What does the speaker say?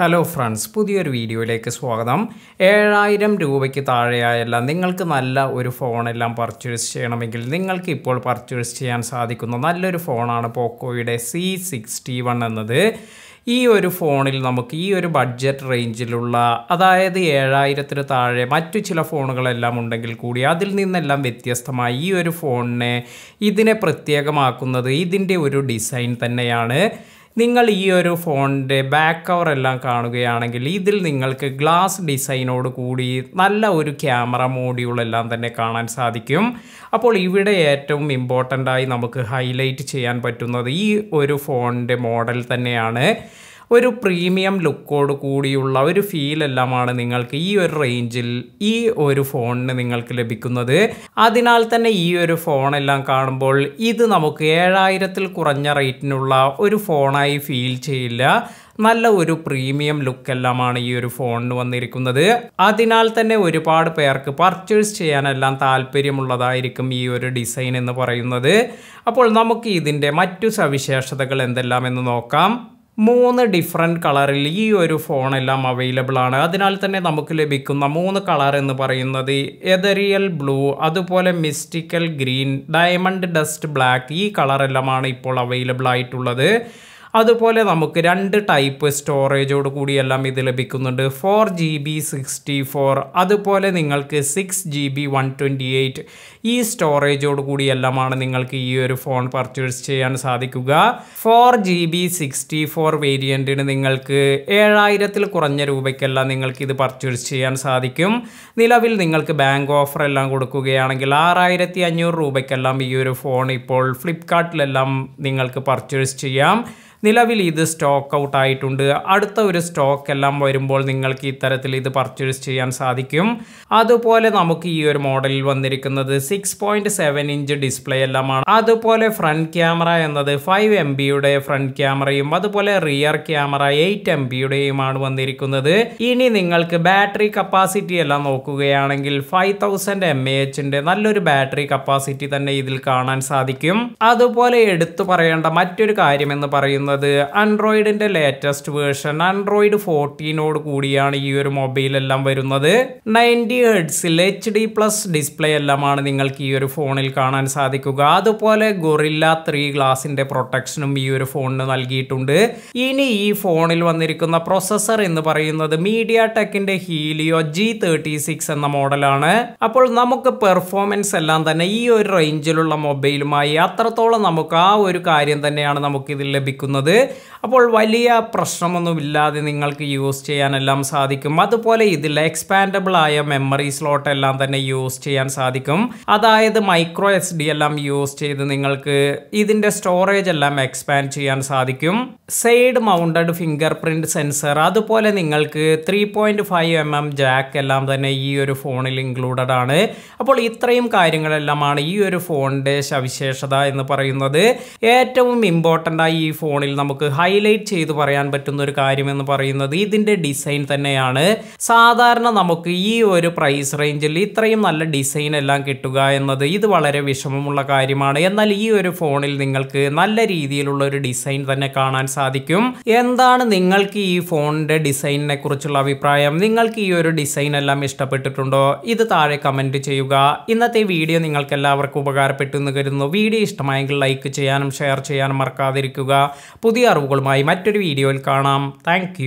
hello friends പുതിയൊരു വീഡിയോയിലേക്ക് സ്വാഗതം ഏഴായിരം രൂപയ്ക്ക് താഴെയായല്ല നിങ്ങൾക്ക് നല്ല ഒരു ഫോണെല്ലാം പർച്ചേസ് ചെയ്യണമെങ്കിൽ നിങ്ങൾക്ക് ഇപ്പോൾ പർച്ചേസ് ചെയ്യാൻ സാധിക്കുന്ന നല്ലൊരു ഫോണാണ് പോക്കോയുടെ സി സിക്സ്റ്റി വൺ എന്നത് ഈ ഒരു ഫോണിൽ നമുക്ക് ഈ ഒരു ബഡ്ജറ്റ് റേഞ്ചിലുള്ള അതായത് ഏഴായിരത്തിന് താഴെ മറ്റു ചില ഫോണുകളെല്ലാം ഉണ്ടെങ്കിൽ കൂടി അതിൽ നിന്നെല്ലാം വ്യത്യസ്തമായി ഈ ഒരു ഫോണിനെ ഇതിനെ പ്രത്യേകമാക്കുന്നത് ഇതിൻ്റെ ഒരു ഡിസൈൻ തന്നെയാണ് നിങ്ങൾ ഈ ഒരു ഫോണിൻ്റെ ബാക്ക് കവർ എല്ലാം കാണുകയാണെങ്കിൽ ഇതിൽ നിങ്ങൾക്ക് ഗ്ലാസ് ഡിസൈനോട് കൂടി നല്ല ഒരു ക്യാമറ മോഡ്യൂൾ എല്ലാം തന്നെ കാണാൻ സാധിക്കും അപ്പോൾ ഇവിടെ ഏറ്റവും ഇമ്പോർട്ടൻ്റായി ആയി നമുക്ക് ഹൈലൈറ്റ് ചെയ്യാൻ പറ്റുന്നത് ഈ ഒരു ഫോണിൻ്റെ മോഡൽ തന്നെയാണ് ഒരു പ്രീമിയം ലുക്കോട് കൂടിയുള്ള ഒരു ഫീലെല്ലാമാണ് നിങ്ങൾക്ക് ഈ ഒരു റേഞ്ചിൽ ഈ ഒരു ഫോണിന് നിങ്ങൾക്ക് ലഭിക്കുന്നത് അതിനാൽ തന്നെ ഈ ഒരു ഫോണെല്ലാം കാണുമ്പോൾ ഇത് നമുക്ക് ഏഴായിരത്തിൽ കുറഞ്ഞ റേറ്റിനുള്ള ഒരു ഫോണായി ഫീൽ ചെയ്യില്ല നല്ല ഒരു പ്രീമിയം ലുക്കെല്ലാമാണ് ഈ ഒരു ഫോണിന് വന്നിരിക്കുന്നത് അതിനാൽ തന്നെ ഒരുപാട് പേർക്ക് പർച്ചേസ് ചെയ്യാനെല്ലാം താല്പര്യമുള്ളതായിരിക്കും ഈ ഒരു ഡിസൈൻ എന്ന് പറയുന്നത് അപ്പോൾ നമുക്ക് ഇതിൻ്റെ മറ്റു സവിശേഷതകൾ എന്തെല്ലാം എന്ന് നോക്കാം മൂന്ന് ഡിഫറെൻറ്റ് കളറിൽ ഈ ഒരു ഫോണെല്ലാം അവൈലബിൾ ആണ് അതിനാൽ തന്നെ നമുക്ക് ലഭിക്കുന്ന മൂന്ന് കളർ എന്ന് പറയുന്നത് എതറിയൽ ബ്ലൂ അതുപോലെ mystical green diamond dust black ഈ കളറെല്ലാമാണ് ഇപ്പോൾ അവൈലബിൾ ആയിട്ടുള്ളത് അതുപോലെ നമുക്ക് രണ്ട് ടൈപ്പ് സ്റ്റോറേജോട് കൂടിയെല്ലാം ഇത് ലഭിക്കുന്നുണ്ട് four G B sixty four അതുപോലെ നിങ്ങൾക്ക് six G B one twenty eight ഈ സ്റ്റോറേജോട് കൂടിയെല്ലാമാണ് നിങ്ങൾക്ക് ഈ ഒരു ഫോൺ പർച്ചേസ് ചെയ്യാൻ സാധിക്കുക four G B sixty four വേരിയൻറ്റിന് നിങ്ങൾക്ക് ഏഴായിരത്തിൽ കുറഞ്ഞ രൂപയ്ക്കെല്ലാം നിങ്ങൾക്ക് ഇത് പർച്ചേസ് ചെയ്യാൻ സാധിക്കും നിലവിൽ നിങ്ങൾക്ക് ബാങ്ക് ഓഫർ എല്ലാം കൊടുക്കുകയാണെങ്കിൽ ആറായിരത്തി അഞ്ഞൂറ് രൂപയ്ക്കെല്ലാം ഈ ഒരു ഫോൺ ഇപ്പോൾ ഫ്ലിപ്കാർട്ടിലെല്ലാം നിങ്ങൾക്ക് പർച്ചേസ് ചെയ്യാം നിലവിൽ ഇത് സ്റ്റോക്ക് ഔട്ട് ആയിട്ടുണ്ട് അടുത്ത ഒരു സ്റ്റോക്ക് എല്ലാം വരുമ്പോൾ നിങ്ങൾക്ക് ഇത്തരത്തിൽ ഇത് പർച്ചേസ് ചെയ്യാൻ സാധിക്കും അതുപോലെ നമുക്ക് ഈ ഒരു മോഡലിൽ വന്നിരിക്കുന്നത് six point seven inch display എല്ലാമാണ് അതുപോലെ ഫ്രണ്ട് ക്യാമറ എന്നത് ഫൈവ് എം ബിയുടെ ഫ്രണ്ട് ക്യാമറയും അതുപോലെ റിയർ ക്യാമറ എയ്റ്റ് എം ബിയുടെയുമാണ് വന്നിരിക്കുന്നത് ഇനി നിങ്ങൾക്ക് ബാറ്ററി കപ്പാസിറ്റി എല്ലാം നോക്കുകയാണെങ്കിൽ ഫൈവ് തൗസൻഡ് എം എ എച്ചിന്റെ നല്ലൊരു ബാറ്ററി കപ്പാസിറ്റി തന്നെ ഇതിൽ കാണാൻ സാധിക്കും അതുപോലെ എടുത്തു പറയേണ്ട മറ്റൊരു കാര്യം എന്ന് പറയുന്നത് വരുന്നത് ആൻഡ്രോയിഡിന്റെ ലേറ്റസ്റ്റ് വേർഷൻ ആൻഡ്രോയിഡ് ഫോർട്ടീനോട് കൂടിയാണ് ഈ ഒരു മൊബൈൽ എല്ലാം വരുന്നത് നയൻറ്റി ഹെഡ്സിൽ എച്ച് ഡി പ്ലസ് ഡിസ്പ്ലേ എല്ലാമാണ് നിങ്ങൾക്ക് ഈ ഒരു ഫോണിൽ കാണാൻ സാധിക്കുക അതുപോലെ ഗൊറില്ല ത്രീ ഗ്ലാസിന്റെ പ്രൊട്ടക്ഷനും ഈ ഒരു ഫോണിന് നൽകിയിട്ടുണ്ട് ഇനി ഈ ഫോണിൽ വന്നിരിക്കുന്ന പ്രൊസസ്സർ എന്ന് പറയുന്നത് മീഡിയ ടെക്കിന്റെ ഹീലിയോ ജി തേർട്ടി സിക്സ് എന്ന മോഡലാണ് അപ്പോൾ നമുക്ക് പെർഫോമൻസ് എല്ലാം തന്നെ ഈ ഒരു റേഞ്ചിലുള്ള മൊബൈലുമായി അത്രത്തോളം നമുക്ക് ആ ഒരു കാര്യം തന്നെയാണ് നമുക്ക് ഇതിൽ ലഭിക്കുന്നത് പോകുന്നത് അപ്പോൾ വലിയ പ്രശ്നമൊന്നുമില്ലാതെ നിങ്ങൾക്ക് യൂസ് ചെയ്യാനെല്ലാം സാധിക്കും അതുപോലെ ഇതിൽ എക്സ്പാൻഡബിൾ ആയ മെമ്മറി സ്ലോട്ട് എല്ലാം തന്നെ യൂസ് ചെയ്യാൻ സാധിക്കും അതായത് മൈക്രോ എസ് എല്ലാം യൂസ് ചെയ്ത് നിങ്ങൾക്ക് ഇതിൻ്റെ സ്റ്റോറേജ് എല്ലാം എക്സ്പാൻഡ് ചെയ്യാൻ സാധിക്കും side mounted fingerprint sensor അതുപോലെ നിങ്ങൾക്ക് three point five M M jack എല്ലാം തന്നെ ഈ ഒരു ഫോണിൽ ഇൻക്ലൂഡഡ് ആണ് അപ്പോൾ ഇത്രയും കാര്യങ്ങളെല്ലാമാണ് ഈ ഒരു ഫോണിൻ്റെ സവിശേഷത എന്ന് പറയുന്നത് ഏറ്റവും ഇമ്പോർട്ടൻ്റായി ആയി ഈ ഫോണിൽ നമുക്ക് ഹൈലൈറ്റ് ചെയ്ത് പറയാൻ പറ്റുന്ന ഒരു കാര്യമെന്ന് എന്ന് പറയുന്നത് ഇതിൻ്റെ ഡിസൈൻ തന്നെയാണ് സാധാരണ നമുക്ക് ഈ ഒരു പ്രൈസ് റേഞ്ചിൽ ഇത്രയും നല്ല ഡിസൈൻ എല്ലാം കിട്ടുക എന്നത് ഇത് വളരെ വിഷമമുള്ള കാര്യമാണ് എന്നാൽ ഈ ഒരു ഫോണിൽ നിങ്ങൾക്ക് നല്ല രീതിയിലുള്ള ഒരു ഡിസൈൻ തന്നെ കാണാൻ സാധിക്കും സാധിക്കും എന്താണ് നിങ്ങൾക്ക് ഈ ഫോണിന്റെ ഡിസൈനിനെ കുറിച്ചുള്ള അഭിപ്രായം നിങ്ങൾക്ക് ഈ ഒരു ഡിസൈൻ എല്ലാം ഇഷ്ടപ്പെട്ടിട്ടുണ്ടോ ഇത് താഴെ കമന്റ് ചെയ്യുക ഇന്നത്തെ വീഡിയോ നിങ്ങൾക്ക് എല്ലാവർക്കും ഉപകാരപ്പെട്ടു എന്ന് കരുതുന്നു വീഡിയോ ഇഷ്ടമായെങ്കിൽ ലൈക്ക് ചെയ്യാനും ഷെയർ ചെയ്യാനും മറക്കാതിരിക്കുക പുതിയ അറിവുകളുമായി മറ്റൊരു വീഡിയോയിൽ കാണാം താങ്ക്